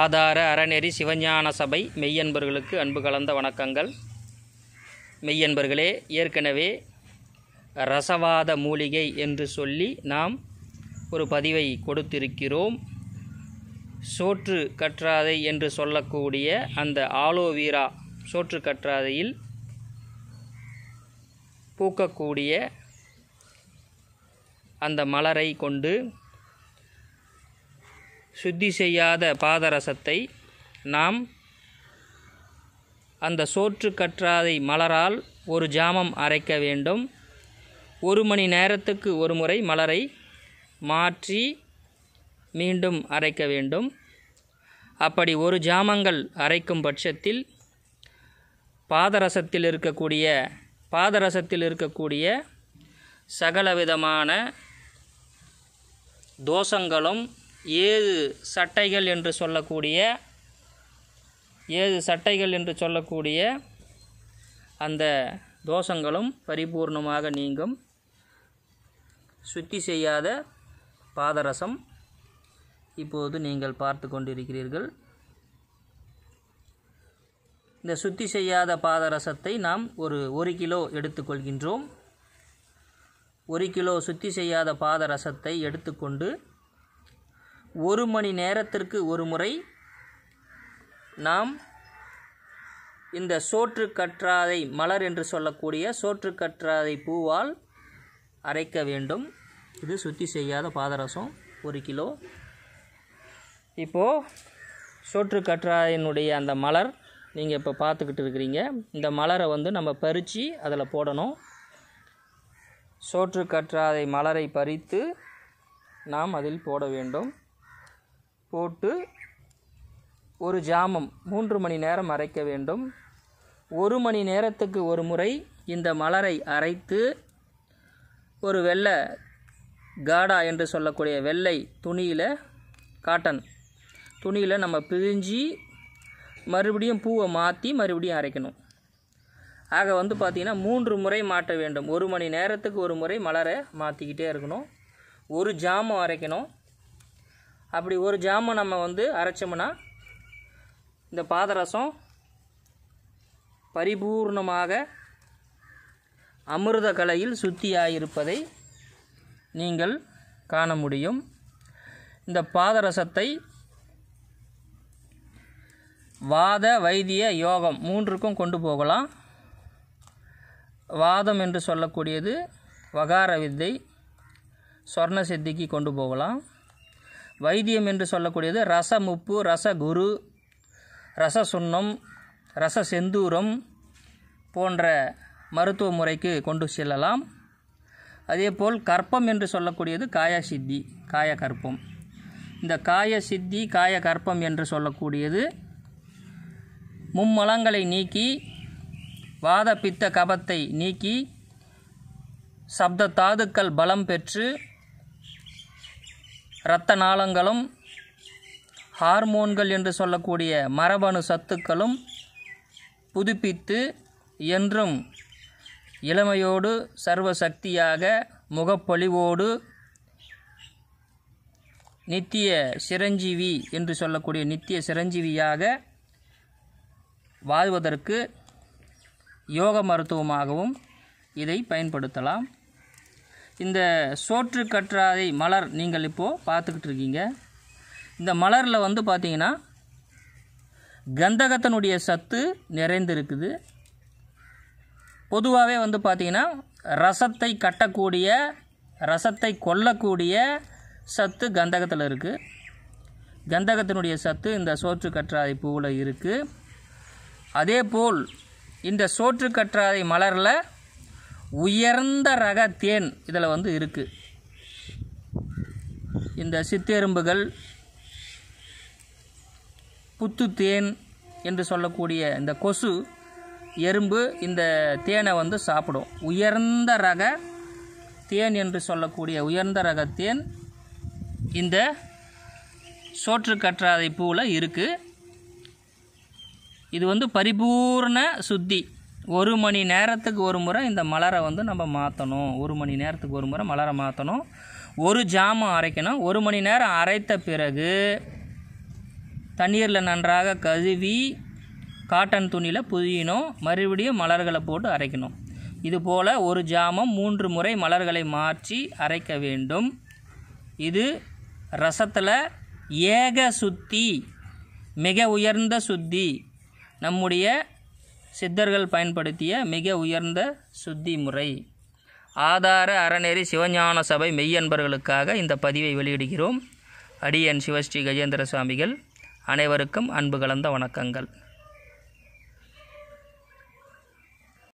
ஆதார அறநெறி சிவஞான சபை மெய்யன்பர்களுக்கு அன்பு கலந்த வணக்கங்கள் மெய்யன்பர்களே ஏற்கனவே ரசவாத மூலிகை என்று சொல்லி நாம் ஒரு பதிவை கொடுத்திருக்கிறோம் சோற்று கற்றாதை என்று சொல்லக்கூடிய அந்த ஆலோவீரா சோற்று கற்றாதையில் பூக்கக்கூடிய அந்த மலரை கொண்டு சுத்தி செய்யாத பாதரசத்தை நாம் அந்த சோற்று கற்றாதை மலரால் ஒரு ஜாமம் அரைக்க வேண்டும் ஒரு மணி நேரத்துக்கு ஒரு முறை மலரை மாற்றி மீண்டும் அரைக்க வேண்டும் அப்படி ஒரு ஜாமங்கள் அரைக்கும் பட்சத்தில் பாதரசத்தில் இருக்கக்கூடிய பாதரசத்தில் இருக்கக்கூடிய சகலவிதமான தோஷங்களும் ஏழு சட்டைகள் என்று சொல்லக்கூடிய ஏழு சட்டைகள் என்று சொல்லக்கூடிய அந்த தோஷங்களும் பரிபூர்ணமாக நீங்கும் சுத்தி செய்யாத பாதரசம் இப்போது நீங்கள் பார்த்து கொண்டிருக்கிறீர்கள் இந்த சுத்தி செய்யாத பாதரசத்தை நாம் ஒரு ஒரு கிலோ எடுத்துக்கொள்கின்றோம் ஒரு கிலோ சுத்தி செய்யாத பாதரசத்தை எடுத்துக்கொண்டு ஒரு மணி நேரத்திற்கு ஒரு முறை நாம் இந்த சோற்று கற்றாதை மலர் என்று சொல்லக்கூடிய சோற்று கற்றாதை பூவால் அரைக்க வேண்டும் இது சுத்தி செய்யாத பாதரசம் ஒரு கிலோ இப்போது சோற்று கற்றாதையினுடைய அந்த மலர் நீங்கள் இப்போ பார்த்துக்கிட்டு இருக்கிறீங்க இந்த மலரை வந்து நம்ம பறித்து அதில் போடணும் சோற்று கற்றாதை மலரை பறித்து நாம் அதில் போட வேண்டும் போட்டு ஒரு ஜாமம் மூன்று மணி நேரம் அரைக்க வேண்டும் ஒரு மணி நேரத்துக்கு ஒரு முறை இந்த மலரை அரைத்து ஒரு வெள்ளை காடா என்று சொல்லக்கூடிய வெள்ளை துணியில் காட்டன் துணியில் நம்ம பிரிஞ்சு மறுபடியும் பூவை மாற்றி மறுபடியும் அரைக்கணும் ஆக வந்து பார்த்திங்கன்னா மூன்று முறை மாற்ற வேண்டும் ஒரு மணி நேரத்துக்கு ஒரு முறை மலரை மாற்றிக்கிட்டே இருக்கணும் ஒரு ஜாமம் அரைக்கணும் அப்படி ஒரு ஜாமன் நம்ம வந்து அரைச்சோம்னா இந்த பாதரசம் பரிபூர்ணமாக அமிர்த கலையில் சுத்தியாயிருப்பதை நீங்கள் காண முடியும் இந்த பாதரசத்தை வாத வைத்திய யோகம் மூன்றுக்கும் கொண்டு போகலாம் வாதம் என்று சொல்லக்கூடியது வகார வித்தை சொர்ண சித்திக்கு கொண்டு போகலாம் வைத்தியம் என்று சொல்லக்கூடியது ரசமுப்பு ரசகுரு ரச சுண்ணம் ரச செந்தூரம் போன்ற மருத்துவ முறைக்கு கொண்டு செல்லலாம் அதேபோல் கற்பம் என்று சொல்லக்கூடியது காய சித்தி காய கற்பம் இந்த காய சித்தி காய கற்பம் என்று சொல்லக்கூடியது மும்மலங்களை நீக்கி வாத பித்த கபத்தை நீக்கி சப்த தாதுக்கள் பலம் பெற்று இரத்த நாளங்களும் ஹார்மோன்கள் என்று சொல்லக்கூடிய மரபணு சத்துக்களும் புதுப்பித்து என்றும் இளமையோடு சர்வசக்தியாக முகப்பொழிவோடு நித்திய சிரஞ்சீவி என்று சொல்லக்கூடிய நித்திய சிரஞ்சீவியாக வாழ்வதற்கு யோக மருத்துவமாகவும் இதை பயன்படுத்தலாம் இந்த சோற்று கற்றாதை மலர் நீங்கள் இப்போது பார்த்துக்கிட்டு இருக்கீங்க இந்த மலரில் வந்து பார்த்திங்கன்னா கந்தகத்தனுடைய சத்து நிறைந்திருக்குது பொதுவாகவே வந்து பார்த்திங்கன்னா ரசத்தை கட்டக்கூடிய ரசத்தை கொல்லக்கூடிய சத்து கந்தகத்தில் இருக்குது கந்தகத்தினுடைய சத்து இந்த சோற்று கற்றாதை பூவில் இருக்குது அதே போல் இந்த சோற்று கற்றாதை மலரில் உயர்ந்த ரக தேன் இதில் வந்து இருக்குது இந்த சித்தெரும்புகள் புத்து தேன் என்று சொல்லக்கூடிய இந்த கொசு எறும்பு இந்த தேனை வந்து சாப்பிடும் உயர்ந்த ரக தேன் என்று சொல்லக்கூடிய உயர்ந்த ரக தேன் இந்த சோற்று கற்றாதை பூவில் இருக்குது இது வந்து பரிபூர்ண சுத்தி ஒரு மணி நேரத்துக்கு ஒரு முறை இந்த மலரை வந்து நம்ம மாற்றணும் ஒரு மணி நேரத்துக்கு ஒரு முறை மலரை மாற்றணும் ஒரு ஜாமம் அரைக்கணும் ஒரு மணி நேரம் அரைத்த பிறகு தண்ணீரில் நன்றாக கழுவி காட்டன் துணியில் புதியணும் மறுபடியும் மலர்களை போட்டு அரைக்கணும் இதுபோல் ஒரு ஜாமம் மூன்று முறை மலர்களை மாற்றி அரைக்க வேண்டும் இது ரசத்தில் ஏக சுத்தி மிக உயர்ந்த சுத்தி நம்முடைய சித்தர்கள் பயன்படுத்திய மிக உயர்ந்த சுத்தி முறை ஆதார அறநெறி சிவஞான சபை மெய்யன்பர்களுக்காக இந்த பதிவை வெளியிடுகிறோம் அடியன் சிவஸ்ரீ கஜேந்திர சுவாமிகள் அனைவருக்கும் அன்பு கலந்த வணக்கங்கள்